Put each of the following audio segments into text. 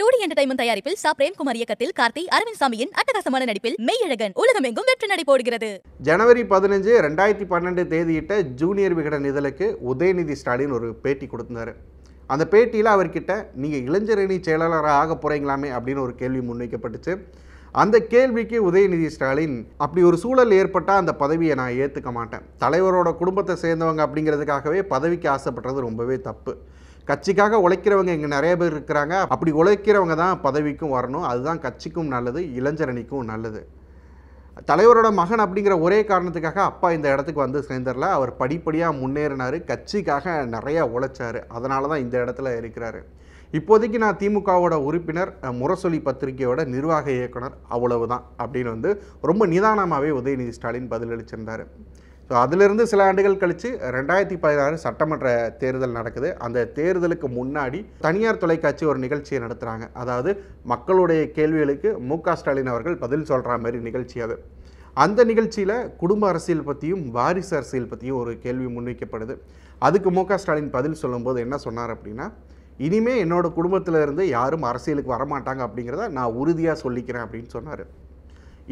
டூடி D entertainment தயாரிப்பில் சா பிரேம்குமார் இயக்கத்தில் கார்த்தி அரவிந்த் சாமியின் அட்டகாசமான நடிப்பில் மெய்யழகன் உலகமெங்கும் வெற்றி நடை போடுகிறது ஜனவரி பதினஞ்சு ரெண்டாயிரத்தி பன்னெண்டு தேதியிட்ட ஜூனியர் விகடன் இதழுக்கு உதயநிதி ஸ்டாலின் ஒரு பேட்டி கொடுத்தாரு அந்த பேட்டியில் அவர்கிட்ட நீங்கள் இளைஞரணி செயலாளராக ஆக போகிறீங்களாமே அப்படின்னு ஒரு கேள்வி முன்வைக்கப்பட்டுச்சு அந்த கேள்விக்கு உதயநிதி ஸ்டாலின் அப்படி ஒரு சூழல் ஏற்பட்டால் அந்த பதவியை நான் ஏற்றுக்க மாட்டேன் தலைவரோட குடும்பத்தை சேர்ந்தவங்க அப்படிங்கிறதுக்காகவே பதவிக்கு ஆசைப்படுறது ரொம்பவே தப்பு கட்சிக்காக உழைக்கிறவங்க இங்கே நிறைய பேர் இருக்கிறாங்க அப்படி உழைக்கிறவங்க தான் பதவிக்கும் வரணும் அதுதான் கட்சிக்கும் நல்லது இளைஞரணிக்கும் நல்லது தலைவரோட மகன் அப்படிங்கிற ஒரே காரணத்துக்காக அப்பா இந்த இடத்துக்கு வந்து சேர்ந்துடல அவர் படிப்படியாக முன்னேறினார் கட்சிக்காக நிறையா உழைச்சார் அதனால தான் இந்த இடத்துல இருக்கிறாரு இப்போதைக்கு நான் திமுகவோட உறுப்பினர் முரசொலி பத்திரிகையோட நிர்வாக இயக்குனர் அவ்வளவு தான் அப்படின்னு வந்து ரொம்ப நிதானமாகவே உதயநிதி ஸ்டாலின் பதிலளிச்சிருந்தார் ஸோ அதிலிருந்து சில ஆண்டுகள் கழித்து ரெண்டாயிரத்தி பதினாறு சட்டமன்ற தேர்தல் நடக்குது அந்த தேர்தலுக்கு முன்னாடி தனியார் தொலைக்காட்சி ஒரு நிகழ்ச்சியை நடத்துகிறாங்க அதாவது மக்களுடைய கேள்விகளுக்கு மு ஸ்டாலின் அவர்கள் பதில் சொல்கிற மாதிரி நிகழ்ச்சி அது அந்த நிகழ்ச்சியில் குடும்ப அரசியல் பற்றியும் வாரிசு அரசியல் பற்றியும் ஒரு கேள்வி முன்வைக்கப்படுது அதுக்கு மு ஸ்டாலின் பதில் சொல்லும்போது என்ன சொன்னார் அப்படின்னா இனிமேல் என்னோடய குடும்பத்தில் இருந்து யாரும் அரசியலுக்கு வரமாட்டாங்க அப்படிங்கிறத நான் உறுதியாக சொல்லிக்கிறேன் அப்படின்னு சொன்னார்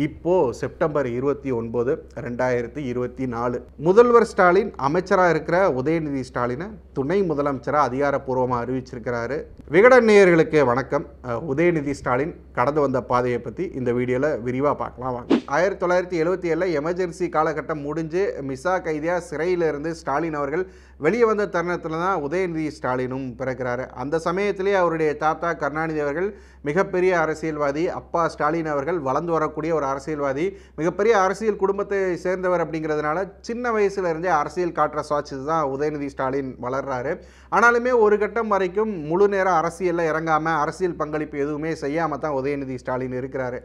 இப்போது செப்டம்பர் இருபத்தி ஒன்பது ரெண்டாயிரத்தி இருபத்தி நாலு முதல்வர் ஸ்டாலின் அமைச்சராக இருக்கிற உதயநிதி ஸ்டாலினை துணை முதலமைச்சராக அதிகாரப்பூர்வமாக அறிவிச்சிருக்கிறாரு விகட நேயர்களுக்கு வணக்கம் உதயநிதி ஸ்டாலின் கடந்து வந்த பாதையை பற்றி இந்த வீடியோவில் விரிவாக பார்க்கலாம் வாங்க ஆயிரத்தி தொள்ளாயிரத்தி எழுபத்தி ஏழில் எமர்ஜென்சி காலகட்டம் முடிஞ்சு மிசா கைதியாக சிறையிலிருந்து ஸ்டாலின் அவர்கள் வெளியே வந்த தருணத்தில் தான் உதயநிதி ஸ்டாலினும் பிறக்கிறாரு அந்த சமயத்திலே அவருடைய தாத்தா கருணாநிதி அவர்கள் மிகப்பெரிய அரசியல்வாதி அப்பா ஸ்டாலின் அவர்கள் வளர்ந்து வரக்கூடிய ஒரு அரசியல்வாதி மிகப்பெரிய அரசியல் குடும்பத்தை சேர்ந்தவர் அப்படிங்கிறதுனால சின்ன வயசுல இருந்தே அரசியல் காற்ற சாட்சி தான் உதயநிதி ஸ்டாலின் வளர்றாரு ஆனாலுமே ஒரு கட்டம் வரைக்கும் முழு நேரம் அரசியலில் இறங்காமல் அரசியல் பங்களிப்பு எதுவுமே செய்யாமல் தான் உதயநிதி ஸ்டாலின் இருக்கிறாரு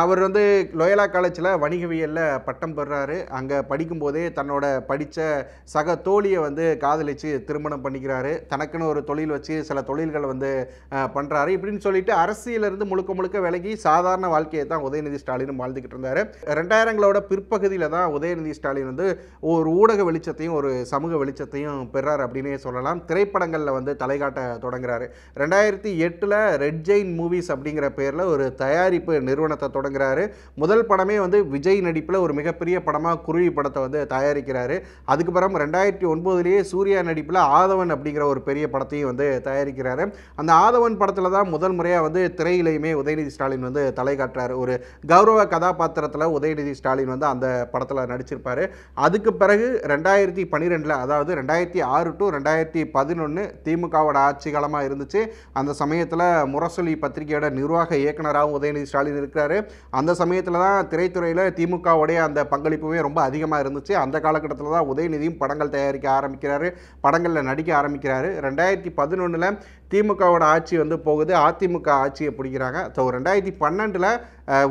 அவர் வந்து லோயலா காலேஜில் வணிகவியலில் பட்டம் பெறாரு அங்கே படிக்கும்போதே தன்னோட படித்த சக தோழியை வந்து காதலிச்சு திருமணம் பண்ணிக்கிறாரு தனக்குன்னு ஒரு தொழில் வச்சு சில தொழில்கள் வந்து பண்ணுறாரு இப்படின்னு சொல்லிட்டு அரசியலிருந்து முழுக்க முழுக்க விலகி சாதாரண வாழ்க்கையை தான் உதயநிதி ஸ்டாலின் வாழ்ந்துக்கிட்டு இருந்தார் ரெண்டாயிரங்களோட பிற்பகுதியில் தான் உதயநிதி ஸ்டாலின் வந்து ஒரு ஊடக வெளிச்சத்தையும் ஒரு சமூக வெளிச்சத்தையும் பெறார் அப்படின்னே சொல்லலாம் திரைப்படங்களில் வந்து தலைகாட்ட தொடங்குறாரு ரெண்டாயிரத்தி எட்டில் ரெட் ஜெயின் மூவிஸ் அப்படிங்கிற பேரில் ஒரு தயாரிப்பு நிறுவனத்தை தொடங்குறாரு முதல் படமே வந்து விஜய் நடிப்பில் ஒரு மிகப்பெரிய படமாக குருவி படத்தை வந்து தயாரிக்கிறாரு அதுக்கு ரெண்டாயிரத்தி ஒன்பதுலேயே சூர்யா நடிப்பில் ஆதவன் அப்படிங்கிற ஒரு பெரிய படத்தையும் வந்து தயாரிக்கிறாரு அந்த ஆதவன் படத்தில் தான் முதல் முறையாக வந்து திரையிலையுமே உதயநிதி ஸ்டாலின் வந்து தலை காட்டுறாரு ஒரு கௌரவ கதாபாத்திரத்தில் உதயநிதி ஸ்டாலின் வந்து அந்த படத்தில் நடிச்சிருப்பார் அதுக்கு பிறகு ரெண்டாயிரத்தி பன்னிரெண்டில் அதாவது ரெண்டாயிரத்தி ஆறு டு ரெண்டாயிரத்தி பதினொன்று திமுகவோட ஆட்சி காலமாக இருந்துச்சு அந்த சமயத்தில் முரசொலி பத்திரிகையோட நிர்வாக இயக்குனராகவும் உதயநிதி ஸ்டாலின் இருக்கிறாரு அந்த சமயத்தில் தான் திரைத்துறையில் திமுகவுடைய அந்த பங்களிப்புமே ரொம்ப அதிகமாக இருந்துச்சு அந்த காலகட்டத்தில் தான் உதயநிதியும் படங்கள் தயாரிக்க ஆரம்பிக்கிறார் ஆரம்பிக்கிறாரு படங்களில் நடிக்க ஆரம்பிக்கிறாரு ரெண்டாயிரத்தி பதினொன்றில் திமுகவோட ஆட்சி வந்து போகுது அதிமுக ஆட்சியை பிடிக்கிறாங்க ஸோ ரெண்டாயிரத்தி பன்னெண்டில்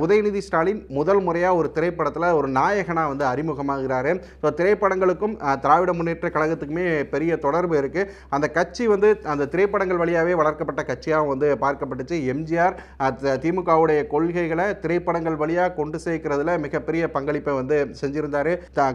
உதயநிதி ஸ்டாலின் முதல் முறையாக ஒரு திரைப்படத்தில் ஒரு நாயகனாக வந்து அறிமுகமாகிறாரு ஸோ திரைப்படங்களுக்கும் திராவிட முன்னேற்ற கழகத்துக்குமே பெரிய தொடர்பு இருக்குது அந்த கட்சி வந்து அந்த திரைப்படங்கள் வழியாகவே வளர்க்கப்பட்ட கட்சியாக வந்து பார்க்கப்பட்டுச்சு எம்ஜிஆர் திமுகவுடைய கொள்கைகளை திரைப்படங்கள் வழியாக கொண்டு சேர்க்கிறதுல மிகப்பெரிய பங்களிப்பை வந்து செஞ்சிருந்தார்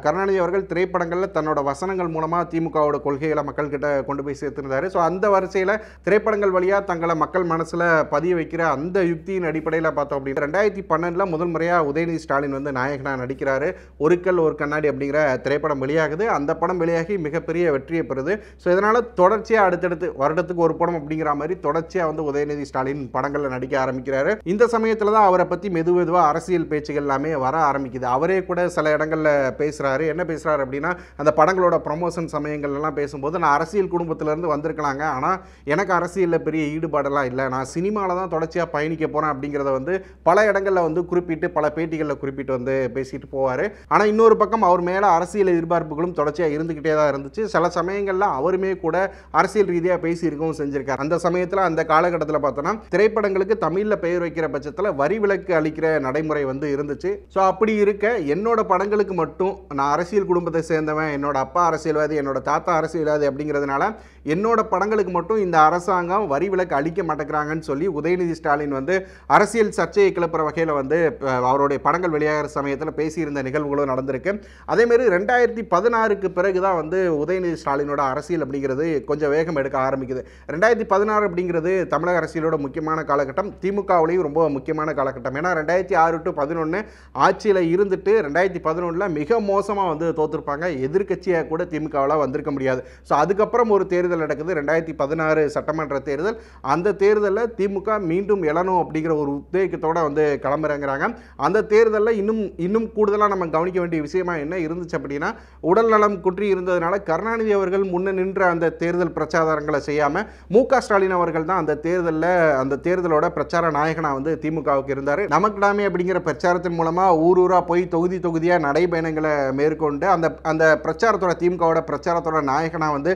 கருணாநிதி அவர்கள் திரைப்படங்களில் தன்னோட வசனங்கள் மூலமாக திமுகவோட கொள்கைகளை மக்கள்கிட்ட கொண்டு போய் சேர்த்திருந்தார் ஸோ அந்த வரிசையில் திரைப்படங்கள் வழியாக தங்களை மக்கள் மனசில் பதிய வைக்கிற அந்த யுக்தியின் அடிப்படையில் பார்த்தோம் அப்படின்னா ரெண்டாயிரத்தி பன்னெண்டில் முதல் முறையாக உதயநிதி ஸ்டாலின் வந்து நாயகனாக நடிக்கிறாரு ஒரு கல் ஒரு கண்ணாடி அப்படிங்கிற திரைப்படம் வெளியாகுது அந்த படம் வெளியாகி மிகப்பெரிய வெற்றியை பெறுது ஸோ இதனால் தொடர்ச்சியாக அடுத்தடுத்து வருடத்துக்கு ஒரு படம் அப்படிங்கிற மாதிரி தொடர்ச்சியாக வந்து உதயநிதி ஸ்டாலின் படங்களில் நடிக்க ஆரம்பிக்கிறாரு இந்த சமயத்தில் தான் அவரை பற்றி மெது மெதுவாக அரசியல் பேச்சுகள் எல்லாமே வர ஆரம்பிக்குது அவரே கூட சில இடங்களில் பேசுகிறாரு என்ன பேசுகிறாரு அப்படின்னா அந்த படங்களோட ப்ரமோஷன் சமயங்கள்லாம் பேசும்போது நான் அரசியல் குடும்பத்திலேருந்து வந்திருக்கலாங்க ஆனால் எனக்கு அரசியலில் பெரிய ஈடுபாடெல்லாம் இல்லை நான் சினிமாவில் தான் தொடர்ச்சியாக பயணிக்க போகிறேன் அப்படிங்கிறத வந்து பல இடங்களில் வந்து குறிப்பிட்டு பல பேட்டிகளில் குறிப்பிட்டு வந்து பேசிட்டு போவார் ஆனால் இன்னொரு பக்கம் அவர் மேலே அரசியல் எதிர்பார்ப்புகளும் தொடர்ச்சியாக இருந்துக்கிட்டே தான் இருந்துச்சு சில சமயங்களில் அவருமே கூட அரசியல் ரீதியாக பேசியிருக்கவும் செஞ்சிருக்கார் அந்த சமயத்தில் அந்த காலகட்டத்தில் பார்த்தோன்னா திரைப்படங்களுக்கு தமிழில் பெயர் வைக்கிற பட்சத்தில் வரி விலக்கு அளிக்கிற நடைமுறை வந்து இருந்துச்சு ஸோ அப்படி இருக்க என்னோட படங்களுக்கு மட்டும் நான் அரசியல் குடும்பத்தை சேர்ந்தவன் என்னோட அப்பா அரசியல்வாதி என்னோட தாத்தா அரசியல்வாதி அப்படிங்கிறதுனால என்னோட படங்களுக்கு மட்டும் இந்த அரசாங்கம் வரி விலக்கு அளிக்க மாட்டேங்கிறாங்கன்னு சொல்லி உதயநிதி ஸ்டாலின் வந்து அரசியல் சர்ச்சையை கிளப்புற வகையில் வந்து அவருடைய படங்கள் வெளியாகிற சமயத்தில் பேசியிருந்த நிகழ்வுகளும் நடந்திருக்கு அதேமாரி ரெண்டாயிரத்தி பதினாறுக்கு பிறகு தான் வந்து உதயநிதி ஸ்டாலினோட அரசியல் அப்படிங்கிறது கொஞ்சம் வேகம் எடுக்க ஆரம்பிக்குது ரெண்டாயிரத்தி பதினாறு அப்படிங்கிறது தமிழக அரசியலோட முக்கியமான காலகட்டம் திமுகவுலையும் ரொம்ப முக்கியமான காலகட்டம் ஏன்னா ரெண்டாயிரத்தி ஆறு டு பதினொன்று ஆட்சியில் இருந்துட்டு ரெண்டாயிரத்தி பதினொன்றில் மிக மோசமாக வந்து தோற்றுருப்பாங்க எதிர்கட்சியாக கூட திமுகவில் வந்திருக்க முடியாது ஸோ அதுக்கப்புறம் ஒரு தேர்தல் தேர்தல் நடக்குது ரெண்டாயிரத்தி பதினாறு சட்டமன்ற தேர்தல் அந்த தேர்தலில் திமுக மீண்டும் எழணும் அப்படிங்கிற ஒரு உத்வேகத்தோடு வந்து கிளம்புறங்கிறாங்க அந்த தேர்தலில் இன்னும் இன்னும் கூடுதலாக நம்ம கவனிக்க வேண்டிய விஷயமா என்ன இருந்துச்சு அப்படின்னா உடல் நலம் குற்றி இருந்ததுனால கருணாநிதி அவர்கள் முன்ன நின்ற அந்த தேர்தல் பிரச்சாரங்களை செய்யாமல் மு ஸ்டாலின் அவர்கள் தான் அந்த தேர்தலில் அந்த தேர்தலோட பிரச்சார நாயகனாக வந்து திமுகவுக்கு இருந்தார் நமக்கிடாமே அப்படிங்கிற பிரச்சாரத்தின் மூலமாக ஊர் ஊராக போய் தொகுதி தொகுதியாக நடைபயணங்களை மேற்கொண்டு அந்த அந்த பிரச்சாரத்தோட திமுகவோட பிரச்சாரத்தோட நாயகனாக வந்து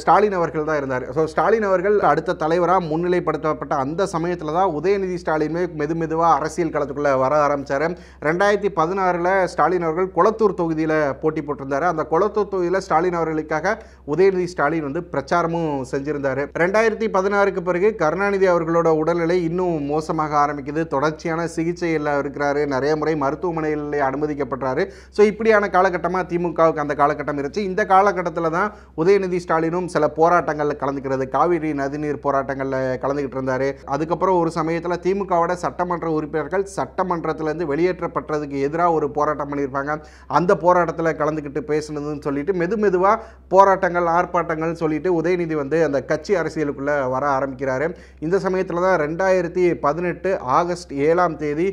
ஸ்டாலின் ஸ்டாலின் அவர்கள் தான் இருந்தார் ஸோ ஸ்டாலின் அவர்கள் அடுத்த தலைவராக முன்னிலைப்படுத்தப்பட்ட அந்த சமயத்தில் தான் உதயநிதி ஸ்டாலினுமே மெது மெதுவாக அரசியல் களத்துக்குள்ளே வர ஆரம்பித்தார் ரெண்டாயிரத்தி பதினாறில் ஸ்டாலின் அவர்கள் கொளத்தூர் தொகுதியில் போட்டி போட்டிருந்தார் அந்த கொளத்தூர் தொகுதியில் ஸ்டாலின் அவர்களுக்காக உதயநிதி ஸ்டாலின் வந்து பிரச்சாரமும் செஞ்சிருந்தார் ரெண்டாயிரத்தி பதினாறுக்கு பிறகு கருணாநிதி அவர்களோட உடல்நிலை இன்னும் மோசமாக ஆரம்பிக்குது தொடர்ச்சியான சிகிச்சையில் இருக்கிறாரு நிறைய முறை மருத்துவமனையில் அனுமதிக்கப்படுறாரு ஸோ இப்படியான காலகட்டமாக திமுகவுக்கு அந்த காலகட்டம் இருந்துச்சு இந்த காலகட்டத்தில் தான் உதயநிதி ஸ்டாலினும் சில போராட்டங்களில் கலந்துக்கிறது காவிரி நதிநீர் போராட்டங்களில் கலந்துக்கிட்டு இருந்தார் அதுக்கப்புறம் ஒரு சமயத்தில் திமுகவோட சட்டமன்ற உறுப்பினர்கள் சட்டமன்றத்திலேருந்து வெளியேற்றப்பட்டதுக்கு எதிராக ஒரு போராட்டம் பண்ணியிருப்பாங்க அந்த போராட்டத்தில் கலந்துக்கிட்டு பேசினதுன்னு சொல்லிட்டு மெது மெதுவாக போராட்டங்கள் ஆர்ப்பாட்டங்கள் சொல்லிட்டு உதயநிதி வந்து அந்த கட்சி அரசியலுக்குள்ளே வர ஆரம்பிக்கிறாரு இந்த சமயத்தில் தான் ரெண்டாயிரத்தி பதினெட்டு ஆகஸ்ட் ஏழாம் தேதி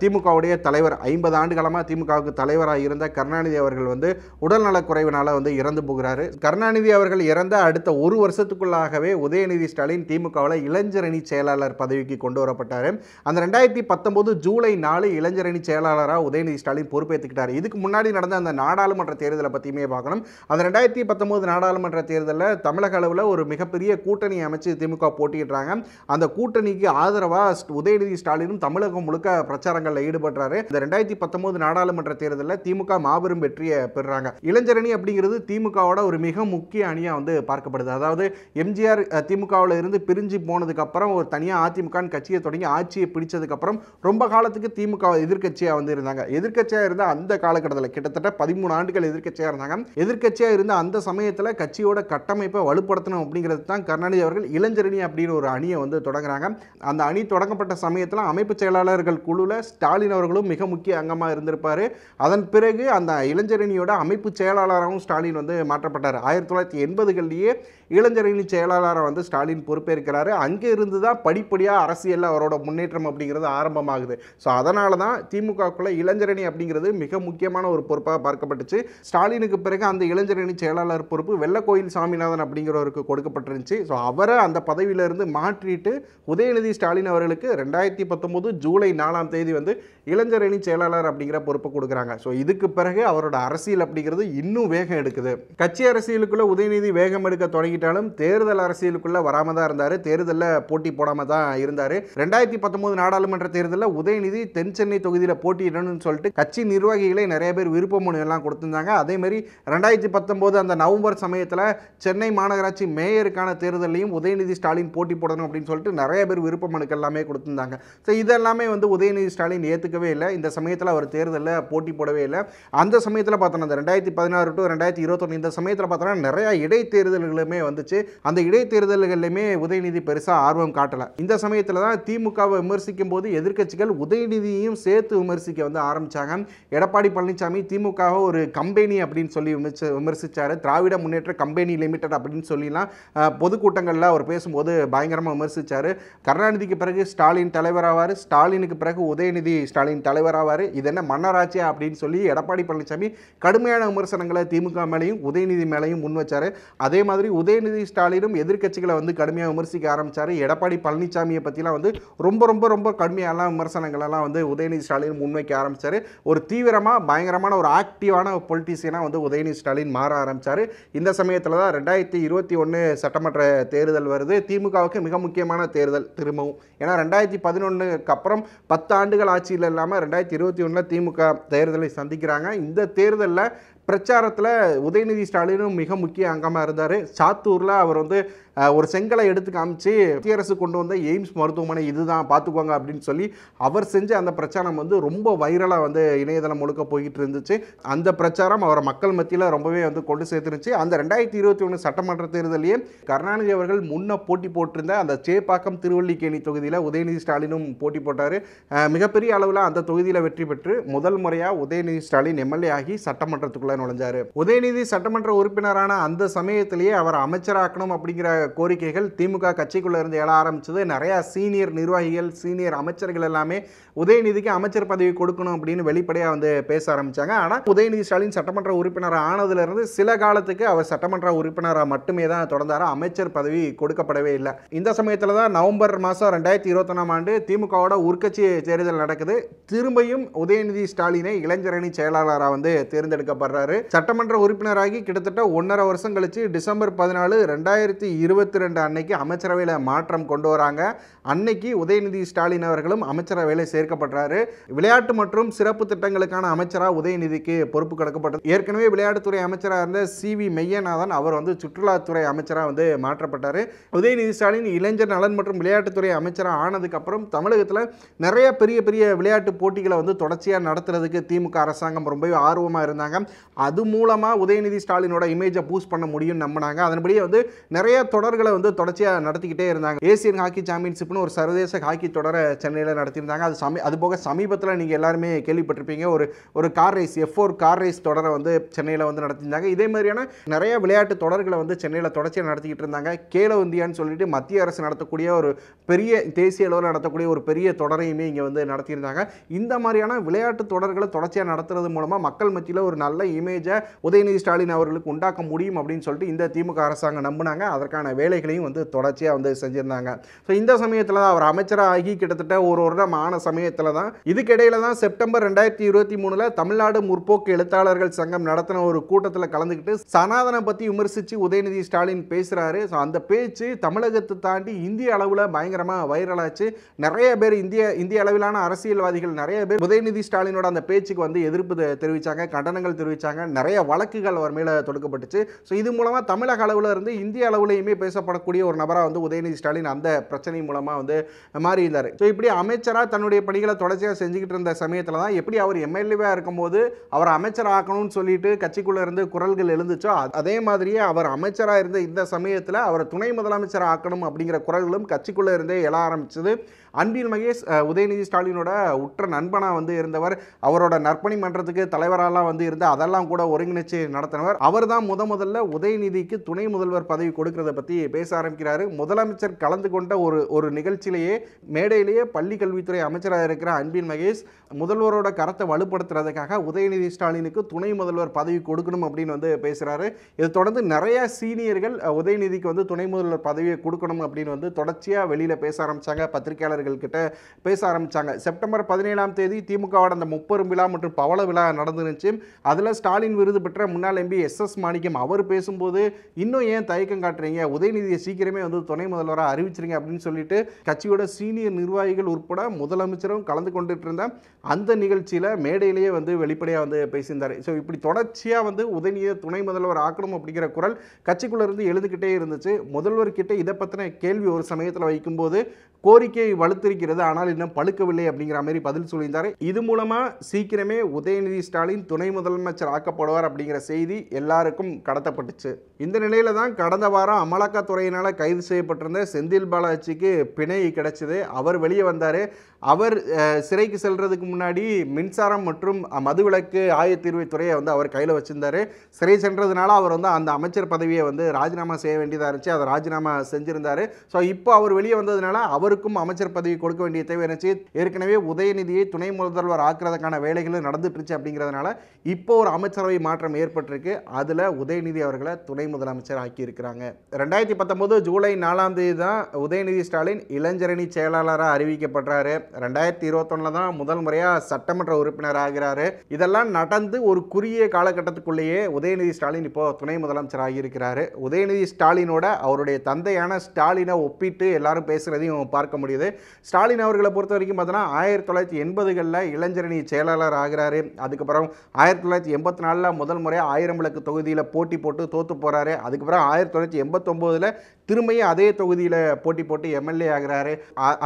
திமுகவுடைய தலைவர் ஐம்பது ஆண்டு காலமாக திமுகவுக்கு தலைவராக இருந்த கருணாநிதி அவர்கள் வந்து உடல்நலக் குறைவினால் வந்து இறந்து போகிறாரு கருணாநிதி அவர்கள் இறந்த அடுத்த ஒரு வருஷத்துக்குள்ளாகவே உதயநிதி ஸ்டாலின் திமுகவில் இளைஞரணி செயலாளர் பதவிக்கு கொண்டு வரப்பட்டார் அந்த ரெண்டாயிரத்தி பத்தொம்போது ஜூலை நாலு இளைஞரணி செயலாளராக உதயநிதி ஸ்டாலின் பொறுப்பேற்றுக்கிட்டார் இதுக்கு முன்னாடி நடந்த அந்த நாடாளுமன்ற தேர்தலை பற்றியுமே பார்க்கணும் அந்த ரெண்டாயிரத்தி பத்தொம்போது நாடாளுமன்ற தேர்தலில் தமிழக அளவில் ஒரு மிகப்பெரிய கூட்டணி அமைச்சு திமுக போட்டியிடுறாங்க அந்த கூட்டணிக்கு ஆதரவாக உதயநிதி ஸ்டாலினும் தமிழகம் முழுக்க பிரச்சாரங்களில் ஈடுபடுறாரு இந்த ரெண்டாயிரத்தி பத்தொன்பது நாடாளுமன்ற தேர்தலில் திமுக மாபெரும் வெற்றியை பெறுறாங்க இளைஞரணி அப்படிங்கிறது திமுகவோட ஒரு மிக முக்கிய அணியாக வந்து பார்க்கப்படுது அதாவது எம்ஜிஆர் திமுகவில் இருந்து பிரிஞ்சு போனதுக்கப்புறம் ஒரு தனியாக அதிமுகன்னு கட்சியை தொடங்கி ஆட்சியை பிடிச்சதுக்கப்புறம் ரொம்ப காலத்துக்கு திமுக எதிர்கட்சியாக வந்து இருந்தாங்க எதிர்கட்சியாக இருந்த அந்த காலகட்டத்தில் கிட்டத்தட்ட பதிமூணு ஆண்டுகள் எதிர்கட்சியாக இருந்தாங்க எதிர்கட்சியாக இருந்த அந்த சமயத்தில் கட்சியோட கட்டமைப்பை வலுப்படுத்தணும் அப்படிங்கிறது தான் கருணாநிதி அவர்கள் இளைஞரணி அப்படின்னு ஒரு அணியை வந்து தொடங்குறாங்க அந்த அணி தொடங்கப்பட்ட சமயத்தில் அமைப்பு செயலாளர்கள் குழு குழுவில் ஸ்டாலின் அவர்களும் மிக முக்கிய அங்கமாக இருந்திருப்பார் அதன் பிறகு அந்த இளைஞரணியோட அமைப்பு செயலாளராகவும் ஸ்டாலின் வந்து மாற்றப்பட்டார் ஆயிரத்தி தொள்ளாயிரத்தி எண்பதுகள்லேயே இளைஞரணி செயலாளராக வந்து ஸ்டாலின் பொறுப்பேற்கிறாரு அங்கே இருந்து தான் படிப்படியாக அரசியலில் அவரோட முன்னேற்றம் அப்படிங்கிறது ஆரம்பமாகுது ஸோ அதனால தான் திமுகக்குள்ளே இளைஞரணி அப்படிங்கிறது மிக முக்கியமான ஒரு பொறுப்பாக பார்க்கப்பட்டுச்சு ஸ்டாலினுக்கு பிறகு அந்த இளைஞரணி செயலாளர் பொறுப்பு வெள்ளக்கோயில் சாமிநாதன் அப்படிங்கிறவருக்கு கொடுக்கப்பட்டிருந்துச்சு ஸோ அவரை அந்த பதவியிலிருந்து மாற்றிட்டு உதயநிதி ஸ்டாலின் அவர்களுக்கு ரெண்டாயிரத்தி பத்தொம்போது ஜூலை நாலாம் தேதி வந்து இளைஞர் செயலாளர் அப்படிங்கிற பொறுப்பை கொடுக்குறாங்க ஸோ இதுக்கு பிறகு அவரோட அரசியல் அப்படிங்கிறது இன்னும் வேகம் எடுக்குது கட்சி அரசியலுக்குள்ளே உதயநிதி வேகம் எடுக்க தொடங்கிட்டாலும் தேர்தல் அரசியலுக்குள்ளே வராமல் தான் இருந்தார் தேர்தலில் போட்டி போடாமல் தான் இருந்தார் ரெண்டாயிரத்தி பத்தொன்பது நாடாளுமன்ற தேர்தலில் உதயநிதி தென் சென்னை தொகுதியில் போட்டியிடணும்னு சொல்லிட்டு கட்சி நிர்வாகிகளே நிறைய பேர் விருப்ப மனு எல்லாம் கொடுத்துருந்தாங்க அதேமாரி ரெண்டாயிரத்தி பத்தொம்போது அந்த நவம்பர் சமயத்தில் சென்னை மாநகராட்சி மேயருக்கான தேர்தலையும் உதயநிதி ஸ்டாலின் போட்டி போடணும் அப்படின்னு சொல்லிட்டு நிறைய பேர் விருப்ப மனுக்கள் எல்லாமே கொடுத்துருந்தாங்க ஸோ இதெல்லாமே வந்து உதயநிதி ஸ்டாலின் ஏற்றுக்கவே இல்லை இந்த சமயத்தில் அவர் தேர்தலில் போட்டி போடவே இல்லை அந்த சமயத்தில் பார்த்தோன்னா இந்த ரெண்டாயிரத்தி பதினாறு டு ரெண்டாயிரத்தி இருபத்தொன்று இந்த சமயத்தில் பார்த்தோன்னா நிறையா இடைத்தேர்தல்களுமே வந்துச்சு அந்த இடைத்தேர்தல்கள்லையுமே உதயநிதி பெருசாக ஆர்வம் காட்டலை இந்த சமயத்தில் தான் திமுகவை விமர்சிக்கும் போது எதிர்கட்சிகள் உதயநிதியையும் சேர்த்து விமர்சிக்க வந்து ஆரம்பித்தாங்க எடப்பாடி பழனிசாமி திமுக ஒரு கம்பெனி அப்படின்னு சொல்லி விமர்சி விமர்சித்தார் திராவிட முன்னேற்ற கம்பெனி லிமிடெட் அப்படின்னு சொல்லிலாம் பொதுக்கூட்டங்களில் அவர் பேசும்போது பயங்கரமாக விமர்சித்தார் கருணாநிதிக்கு பிறகு ஸ்டாலின் தலைவராவார் ஸ்டாலினுக்கு பிறகு உதயநிதி ஸ்டாலின் தலைவராவார் இது என்ன மன்னராட்சியா அப்படின்னு சொல்லி எடப்பாடி பழனிசாமி கடுமையான விமர்சனங்களை திமுக மேலையும் உதயநிதி மேலையும் முன் வச்சார் அதே மாதிரி உதயநிதி ஸ்டாலினும் எதிர்கட்சிகளை வந்து கடுமையாக விமர்சிக்க ஆரம்பித்தார் எடப்பாடி பழனிசாமியை பற்றிலாம் வந்து ரொம்ப ரொம்ப ரொம்ப கடுமையான விமர்சனங்களெல்லாம் வந்து உதயநிதி ஸ்டாலின் முன்வைக்க ஆரம்பித்தார் ஒரு தீவிரமாக பயங்கரமான ஒரு ஆக்டிவான பொலிட்டீசியனாக வந்து உதயநிதி ஸ்டாலின் மாற ஆரம்பித்தார் இந்த சமயத்தில் தான் ரெண்டாயிரத்தி இருபத்தி ஒன்று சட்டமன்ற தேர்தல் வருது திமுகவுக்கு மிக முக்கியமான தேர்தல் திரும்பவும் ஏன்னா ரெண்டாயிரத்தி பதினொன்றுக்கு அப்புறம் பத்தாண்டு ஆண்டுகள் ஆட்சியில் இல்லாமல் ரெண்டாயிரத்தி இருபத்தி ஒன்றில் திமுக தேர்தலை சந்திக்கிறாங்க இந்த தேர்தலில் பிரச்சாரத்தில் உதயநிதி ஸ்டாலினும் மிக முக்கிய அங்கமாக இருந்தார் சாத்தூரில் அவர் வந்து ஒரு செங்கலை எடுத்து காமிச்சு மத்திய அரசு கொண்டு வந்த எய்ம்ஸ் மருத்துவமனை இதுதான் பார்த்துக்கோங்க அப்படின்னு சொல்லி அவர் செஞ்ச அந்த பிரச்சாரம் வந்து ரொம்ப வைரலாக வந்து இணையதளம் முழுக்க போய்கிட்டு இருந்துச்சு அந்த பிரச்சாரம் அவரை மக்கள் மத்தியில் ரொம்பவே வந்து கொண்டு சேர்த்துருச்சு அந்த ரெண்டாயிரத்தி இருபத்தி ஒன்று சட்டமன்ற தேர்தலையே கருணாநிதி அவர்கள் முன்ன போட்டி போட்டிருந்த அந்த சேப்பாக்கம் திருவள்ளிக்கேணி தொகுதியில் உதயநிதி ஸ்டாலினும் போட்டி போட்டார் மிகப்பெரிய அளவில் அந்த தொகுதியில் வெற்றி பெற்று முதல் முறையாக உதயநிதி ஸ்டாலின் எம்எல்ஏ ஆகி சட்டமன்றத்துக்குள்ளே நுழைஞ்சார் உதயநிதி சட்டமன்ற உறுப்பினரான அந்த சமயத்திலேயே அவர் அமைச்சராக்கணும் அப்படிங்கிற கோரிக்கைகள் திமுக கட்சிக்குள்ள இருந்து எழ ஆரம்பிச்சது நிறையா சீனியர் நிர்வாகிகள் சீனியர் அமைச்சர்கள் எல்லாமே உதயநிதிக்கு அமைச்சர் பதவி கொடுக்கணும் அப்படின்னு வெளிப்படையா வந்து பேச ஆரம்பிச்சாங்க ஆனால் உதயநிதி ஸ்டாலின் சட்டமன்ற உறுப்பினர் இருந்து சில காலத்துக்கு அவர் சட்டமன்ற உறுப்பினராக மட்டுமே தான் தொடர்ந்தார் அமைச்சர் பதவி கொடுக்கப்படவே இல்லை இந்த சமயத்தில் தான் நவம்பர் மாதம் ரெண்டாயிரத்தி இருபத்தொன்னாம் ஆண்டு திமுகவோட உற்கட்சி தேர்தல் நடக்குது திரும்பியும் உதயநிதி ஸ்டாலினை இளைஞரணி செயலாளராக வந்து தேர்ந்தெடுக்கப்படுறாரு சட்டமன்ற உறுப்பினராகி கிட்டத்தட்ட ஒன்றரை வருஷம் கழிச்சு டிசம்பர் பதினாலு ரெண்டாயிரத்தி இருபது இருபத்தி ரெண்டு அன்னைக்கு அமைச்சரவையில் மாற்றம் கொண்டு வராங்க அன்னைக்கு உதயநிதி ஸ்டாலின் அவர்களும் அமைச்சரவையில் சேர்க்கப்படுறாரு விளையாட்டு மற்றும் சிறப்பு திட்டங்களுக்கான அமைச்சராக உதயநிதிக்கு பொறுப்பு கிடக்கப்பட்டது ஏற்கனவே விளையாட்டுத்துறை அமைச்சராக இருந்த சி வி மெய்யநாதன் அவர் வந்து சுற்றுலாத்துறை அமைச்சராக வந்து மாற்றப்பட்டார் உதயநிதி ஸ்டாலின் இளைஞர் நலன் மற்றும் விளையாட்டுத்துறை அமைச்சராக ஆனதுக்கப்புறம் தமிழகத்தில் நிறைய பெரிய பெரிய விளையாட்டு போட்டிகளை வந்து தொடர்ச்சியாக நடத்துறதுக்கு திமுக அரசாங்கம் ரொம்பவே ஆர்வமாக இருந்தாங்க அது மூலமாக உதயநிதி ஸ்டாலினோட இமேஜை பூஸ்ட் பண்ண முடியும்னு நம்பினாங்க அதன்படியே வந்து நிறைய தொடர்களை வந்து தொடர்ச்சியாக நடத்திக்கிட்டே இருந்தாங்க ஏசியன் ஹாக்கி சாம்பியன்ஷிப்னு ஒரு சர்வதேச ஹாக்கி தொடரை சென்னையில் நடத்தியிருந்தாங்க அது சமீ அது போக சமீபத்தில் நீங்கள் எல்லாருமே கேள்விப்பட்டிருப்பீங்க ஒரு ஒரு car race F four car race தொடரை வந்து சென்னையில் வந்து நடத்தியிருந்தாங்க இதே மாதிரியான நிறைய விளையாட்டு தொடர்களை வந்து சென்னையில் தொடர்ச்சியாக நடத்திக்கிட்டு இருந்தாங்க கேலோ இந்தியான்னு சொல்லிட்டு மத்திய அரசு நடத்தக்கூடிய ஒரு பெரிய தேசிய அளவில் நடத்தக்கூடிய ஒரு பெரிய தொடரையுமே இங்கே வந்து நடத்தியிருந்தாங்க இந்த மாதிரியான விளையாட்டு தொடர்களை தொடர்ச்சியாக நடத்துறது மூலமாக மக்கள் மத்தியில் ஒரு நல்ல இமேஜை உதயநிதி ஸ்டாலின் அவர்களுக்கு உண்டாக்க முடியும் அப்படின்னு சொல்லிட்டு இந்த திமுக அரசாங்கம் நம்பினாங்க அதற்கான வேலைகளையும் வந்து தொடர்ச்சியாக வந்து செஞ்சுருந்தாங்க ஸோ இந்த சமயத்தில் தான் அவர் அமைச்சராக ஆகி கிட்டத்தட்ட ஒரு வருடம் ஆன சமயத்தில் தான் இதுக்கிடையில தான் செப்டம்பர் ரெண்டாயிரத்தி இருபத்தி மூணில் தமிழ்நாடு முற்போக்கு எழுத்தாளர்கள் சங்கம் நடத்தின ஒரு கூட்டத்தில் கலந்துக்கிட்டு சனாதனை பற்றி விமர்சித்து உதயநிதி ஸ்டாலின் பேசுகிறாரு ஸோ அந்த பேச்சு தமிழகத்தை தாண்டி இந்திய அளவில் பயங்கரமாக வைரலாச்சு நிறைய பேர் இந்திய இந்திய அளவிலான அரசியல்வாதிகள் நிறைய பேர் உதயநிதி ஸ்டாலினோட அந்த பேச்சுக்கு வந்து எதிர்ப்பு தெரிவித்தாங்க கண்டனங்கள் தெரிவித்தாங்க நிறைய வழக்குகள் அவர் மேலே தொடுக்கப்பட்டுச்சு ஸோ இது மூலமாக தமிழக அளவில் இருந்து இந்திய அளவுலையுமே பேசப்படக்கூடிய ஒரு நபராக வந்து உதயநிதி ஸ்டாலின் அந்த பிரச்சனை மூலமாக வந்து மாறியிருந்தார் ஸோ இப்படி அமைச்சராக தன்னுடைய பணிகளை தொடர்ச்சியாக செஞ்சுக்கிட்டு இருந்த சமயத்தில் தான் எப்படி அவர் எம்எல்ஏவாக இருக்கும்போது அவர் அமைச்சர் ஆக்கணும்னு சொல்லிட்டு கட்சிக்குள்ளே இருந்து குரல்கள் எழுந்துச்சோ அதே மாதிரியே அவர் அமைச்சராக இருந்த இந்த சமயத்தில் அவர் துணை முதலமைச்சர் ஆக்கணும் அப்படிங்கிற குரல்களும் கட்சிக்குள்ளே இருந்தே எழ ஆரம்பிச்சது அன்பில் மகேஷ் உதயநிதி ஸ்டாலினோட உற்ற நண்பனாக வந்து இருந்தவர் அவரோட நற்பணி மன்றத்துக்கு தலைவராலாம் வந்து இருந்து அதெல்லாம் கூட ஒருங்கிணைச்சு நடத்தினவர் அவர் தான் முத முதல்ல உதயநிதிக்கு துணை முதல்வர் பதவி கொடுக்கறத பற்றி பேச ஆரம்பிக்கிறார் முதலமைச்சர் கலந்து கொண்ட ஒரு ஒரு நிகழ்ச்சியிலேயே மேடையிலேயே பள்ளி கல்வித்துறை அமைச்சராக இருக்கிற அன்பில் மகேஷ் முதல்வரோட கரத்தை வலுப்படுத்துறதுக்காக உதயநிதி ஸ்டாலினுக்கு துணை முதல்வர் பதவி கொடுக்கணும் அப்படின்னு வந்து பேசுகிறாரு இதை தொடர்ந்து நிறைய சீனியர்கள் உதயநிதிக்கு வந்து துணை முதல்வர் பதவியை கொடுக்கணும் அப்படின்னு வந்து தொடர்ச்சியாக வெளியில் பேச ஆரம்பித்தாங்க பத்திரிகையாளர்கள் கிட்ட பேச ஆரம்பிச்சாங்க செப்டம்பர் பதினேழாம் தேதி திமுகவோட அந்த முப்பெரும் விழா மற்றும் பவள விழா நடந்துருந்துச்சு அதில் ஸ்டாலின் விருது பெற்ற முன்னாள் எம்பி எஸ் எஸ் மாணிக்கம் அவர் பேசும்போது இன்னும் ஏன் தயக்கம் காட்டுறீங்க உதயநிதியை சீக்கிரமே வந்து துணை முதல்வராக அறிவிச்சிருங்க அப்படின்னு சொல்லிட்டு கட்சியோட சீனியர் நிர்வாகிகள் உட்பட முதலமைச்சரும் கலந்து கொண்டுட்டு இருந்த அந்த நிகழ்ச்சியில் மேடையிலேயே வந்து வெளிப்படையாக வந்து பேசியிருந்தார் ஸோ இப்படி தொடர்ச்சியாக வந்து உதயநிதியை துணை முதல்வர் ஆக்கணும் அப்படிங்கிற குரல் கட்சிக்குள்ளே இருந்து எழுதுகிட்டே இருந்துச்சு முதல்வர்கிட்ட இதை பற்றின கேள்வி ஒரு சமயத்தில் வைக்கும்போது கோரிக்கை வலு பழுத்திருக்கிறது ஆனால் இன்னும் பழுக்கவில்லை அப்படிங்கிற மாதிரி பதில் சொல்லியிருந்தார் இது மூலமாக சீக்கிரமே உதயநிதி ஸ்டாலின் துணை முதலமைச்சர் ஆக்கப்படுவார் அப்படிங்கிற செய்தி எல்லாருக்கும் கடத்தப்பட்டுச்சு இந்த நிலையில தான் கடந்த வாரம் அமலாக்கத்துறையினால் கைது செய்யப்பட்டிருந்த செந்தில் பாலாஜிக்கு பிணை கிடைச்சது அவர் வெளியே வந்தார் அவர் சிறைக்கு செல்றதுக்கு முன்னாடி மின்சாரம் மற்றும் மதுவிலக்கு ஆயத்தீர்வைத்துறையை வந்து அவர் கையில் வச்சிருந்தாரு சிறை சென்றதுனால அவர் வந்து அந்த அமைச்சர் பதவியை வந்து ராஜினாமா செய்ய வேண்டியதாக இருந்துச்சு அதை ராஜினாமா செஞ்சுருந்தார் ஸோ இப்போ அவர் வெளியே வந்ததுனால அவருக்கும் அமைச்சர் பதவி பதவி கொடுக்க வேண்டிய தேவை இருந்துச்சு ஏற்கனவே உதயநிதியை துணை முதல்வர் ஆக்குறதுக்கான வேலைகளும் நடந்துட்டுருச்சு அப்படிங்கிறதுனால இப்போ ஒரு அமைச்சரவை மாற்றம் ஏற்பட்டிருக்கு அதில் உதயநிதி அவர்களை துணை முதலமைச்சர் ஆக்கியிருக்கிறாங்க ரெண்டாயிரத்தி பத்தொம்போது ஜூலை நாலாம் தேதி தான் உதயநிதி ஸ்டாலின் இளைஞரணி செயலாளராக அறிவிக்கப்படுறாரு ரெண்டாயிரத்தி இருபத்தொன்னில் தான் முதல் முறையாக சட்டமன்ற உறுப்பினர் ஆகிறாரு இதெல்லாம் நடந்து ஒரு குறுகிய காலகட்டத்துக்குள்ளேயே உதயநிதி ஸ்டாலின் இப்போ துணை முதலமைச்சர் ஆகியிருக்கிறாரு உதயநிதி ஸ்டாலினோட அவருடைய தந்தையான ஸ்டாலினை ஒப்பிட்டு எல்லாரும் பேசுகிறதையும் பார்க்க முடியுது ஸ்டாலின் அவர்களை பொறுத்த வரைக்கும் பார்த்தோன்னா ஆயிரத்தி தொள்ளாயிரத்தி எண்பதுகளில் இளைஞரணி செயலாளர் ஆகிறாரு அதுக்கப்புறம் ஆயிரத்தி தொள்ளாயிரத்தி எண்பத்தி நாலில் முதல் முறையாக ஆயிரம் விளக்கு தொகுதியில் போட்டி போட்டு தோற்று போகிறாரு அதுக்கப்புறம் ஆயிரத்தி தொள்ளாயிரத்தி எண்பத்தொம்போதில் திரும்பியும் அதே தொகுதியில் போட்டி போட்டு எம்எல்ஏ ஆகிறாரு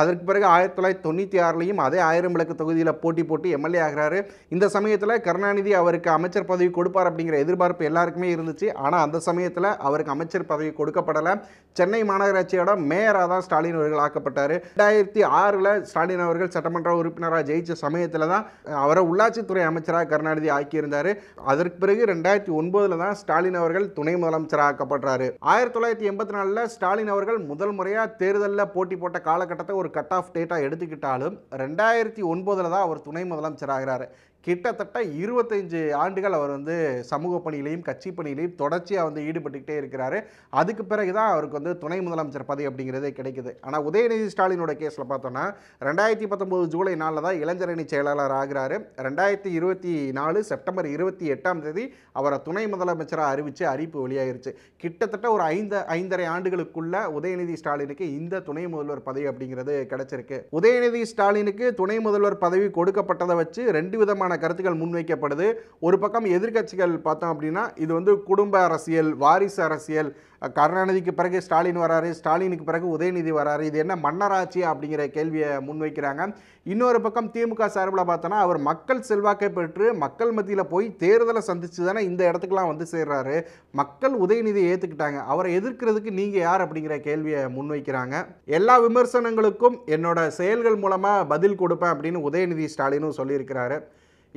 அதற்கு பிறகு ஆயிரத்தி தொள்ளாயிரத்தி தொண்ணூற்றி ஆறுலையும் அதே ஆயிரம் விளக்கு தொகுதியில் போட்டி போட்டு எம்எல்ஏ ஆகிறாரு இந்த சமயத்தில் கருணாநிதி அவருக்கு அமைச்சர் பதவி கொடுப்பார் அப்படிங்கிற எதிர்பார்ப்பு எல்லாருக்குமே இருந்துச்சு ஆனால் அந்த சமயத்தில் அவருக்கு அமைச்சர் பதவி கொடுக்கப்படலை சென்னை மாநகராட்சியோட மேயராக தான் ஸ்டாலின் அவர்கள் ஆக்கப்பட்டார் ரெண்டாயிரத்தி ஆறில் ஸ்டாலின் அவர்கள் சட்டமன்ற உறுப்பினராக ஜெயித்த சமயத்தில் தான் அவரை உள்ளாட்சித்துறை அமைச்சராக கருணாநிதி ஆக்கியிருந்தார் அதற்கு பிறகு ரெண்டாயிரத்தி ஒன்பதில் தான் ஸ்டாலின் அவர்கள் துணை முதலமைச்சராக ஆக்கப்படுறாரு ஆயிரத்தி தொள்ளாயிரத்தி எண்பத்தி நாலில் ஸ்டாலின் அவர்கள் முதல் முறையாக தேர்தலில் போட்டி போட்ட காலகட்டத்தை ஒரு கட் ஆஃப் டேட்டாக எடுத்துக்கிட்டாலும் ரெண்டாயிரத்தி ஒன்பதில் தான் அவர் துணை முதலமைச்சராகிறார் கிட்டத்தட்ட இருபத்தஞ்சு ஆண்டுகள் அவர் வந்து சமூக பணியிலையும் கட்சி பணியிலையும் தொடர்ச்சியாக வந்து ஈடுபட்டுக்கிட்டே இருக்கிறாரு அதுக்கு பிறகு தான் அவருக்கு வந்து துணை முதலமைச்சர் பதவி அப்படிங்கிறதே கிடைக்குது ஆனால் உதயநிதி ஸ்டாலினோட கேஸில் பார்த்தோன்னா ரெண்டாயிரத்தி பத்தொம்போது ஜூலை நாளில் தான் இளைஞரணி செயலாளர் ஆகிறாரு ரெண்டாயிரத்தி இருபத்தி நாலு செப்டம்பர் இருபத்தி எட்டாம் தேதி அவரை துணை முதலமைச்சராக அறிவித்து அறிவிப்பு வெளியாயிருச்சு கிட்டத்தட்ட ஒரு ஐந்து ஐந்தரை ஆண்டுகளுக்குள்ள உதயநிதி ஸ்டாலினுக்கு இந்த துணை முதல்வர் பதவி அப்படிங்கிறது கிடைச்சிருக்கு உதயநிதி ஸ்டாலினுக்கு துணை முதல்வர் பதவி கொடுக்கப்பட்டதை வச்சு ரெண்டு விதமான விதமான கருத்துக்கள் முன்வைக்கப்படுது ஒரு பக்கம் எதிர்கட்சிகள் பார்த்தோம் அப்படின்னா இது வந்து குடும்ப அரசியல் வாரிசு அரசியல் கருணாநிதிக்கு பிறகு ஸ்டாலின் வராரு ஸ்டாலினுக்கு பிறகு உதயநிதி வராரு இது என்ன மன்னராட்சி அப்படிங்கிற கேள்வியை முன்வைக்கிறாங்க இன்னொரு பக்கம் திமுக சார்பில் பார்த்தோன்னா அவர் மக்கள் செல்வாக்கை பெற்று மக்கள் மத்தியில் போய் தேர்தலை சந்தித்து தானே இந்த இடத்துக்குலாம் வந்து சேர்றாரு மக்கள் உதயநிதியை ஏற்றுக்கிட்டாங்க அவரை எதிர்க்கிறதுக்கு நீங்கள் யார் அப்படிங்கிற கேள்வியை முன்வைக்கிறாங்க எல்லா விமர்சனங்களுக்கும் என்னோட செயல்கள் மூலமாக பதில் கொடுப்பேன் அப்படின்னு உதயநிதி ஸ்டாலினும் சொல்லியிருக்கிறாரு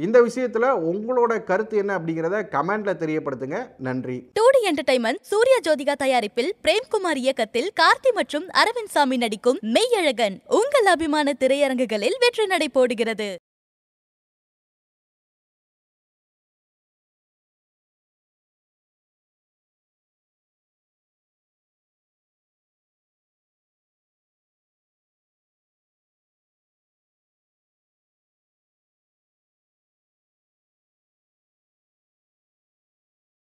இந்த விஷயத்துல உங்களோட கருத்து என்ன அப்படிங்கிறத கமெண்ட்ல தெரியப்படுத்துங்க நன்றி டூ டி என்டர்டைன்மெண்ட் சூரிய ஜோதிகா தயாரிப்பில் பிரேம்குமார் இயக்கத்தில் கார்த்தி மற்றும் அரவிந்த் சாமி நடிக்கும் மெய்யழகன் உங்கள் அபிமான திரையரங்குகளில் வெற்றி நடை போடுகிறது